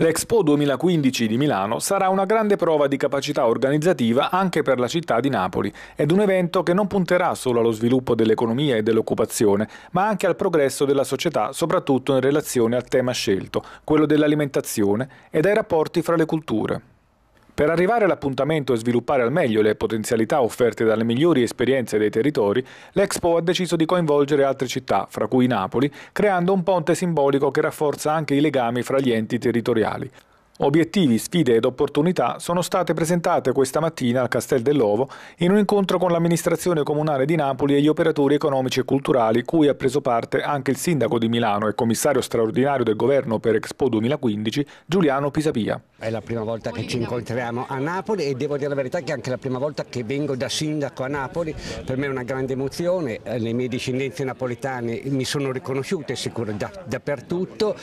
L'Expo 2015 di Milano sarà una grande prova di capacità organizzativa anche per la città di Napoli ed un evento che non punterà solo allo sviluppo dell'economia e dell'occupazione, ma anche al progresso della società, soprattutto in relazione al tema scelto, quello dell'alimentazione, e ai rapporti fra le culture. Per arrivare all'appuntamento e sviluppare al meglio le potenzialità offerte dalle migliori esperienze dei territori, l'Expo ha deciso di coinvolgere altre città, fra cui Napoli, creando un ponte simbolico che rafforza anche i legami fra gli enti territoriali. Obiettivi, sfide ed opportunità sono state presentate questa mattina al Castel dell'Ovo in un incontro con l'amministrazione comunale di Napoli e gli operatori economici e culturali cui ha preso parte anche il sindaco di Milano e commissario straordinario del governo per Expo 2015 Giuliano Pisapia. È la prima volta che ci incontriamo a Napoli e devo dire la verità che è anche la prima volta che vengo da sindaco a Napoli, per me è una grande emozione, eh, le mie discendenze napoletane mi sono riconosciute sicuro da, dappertutto,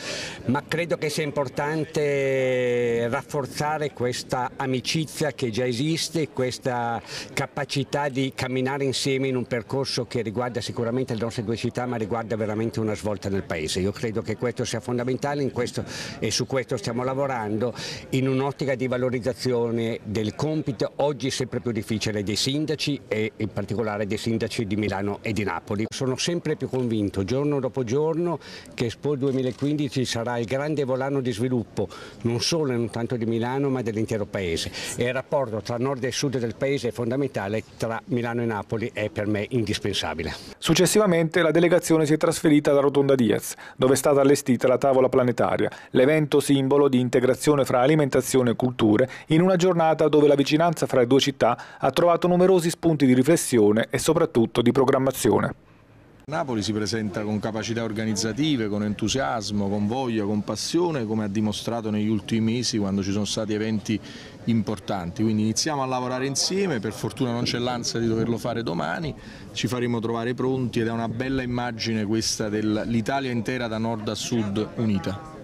ma credo che sia importante rafforzare questa amicizia che già esiste, questa capacità di camminare insieme in un percorso che riguarda sicuramente le nostre due città ma riguarda veramente una svolta nel Paese. Io credo che questo sia fondamentale questo, e su questo stiamo lavorando in un'ottica di valorizzazione del compito oggi sempre più difficile dei sindaci e in particolare dei sindaci di Milano e di Napoli. Sono sempre più convinto giorno dopo giorno che Expo 2015 sarà il grande volano di sviluppo non solo e non tanto di Milano ma dell'intero paese e il rapporto tra nord e sud del paese è fondamentale, tra Milano e Napoli è per me indispensabile. Successivamente la delegazione si è trasferita alla Rotonda Diaz dove è stata allestita la tavola planetaria, l'evento simbolo di integrazione fra alimenti alimentazione e culture in una giornata dove la vicinanza fra le due città ha trovato numerosi spunti di riflessione e soprattutto di programmazione. Napoli si presenta con capacità organizzative, con entusiasmo, con voglia, con passione, come ha dimostrato negli ultimi mesi quando ci sono stati eventi importanti. Quindi iniziamo a lavorare insieme, per fortuna non c'è l'ansia di doverlo fare domani, ci faremo trovare pronti ed è una bella immagine questa dell'Italia intera da nord a sud unita.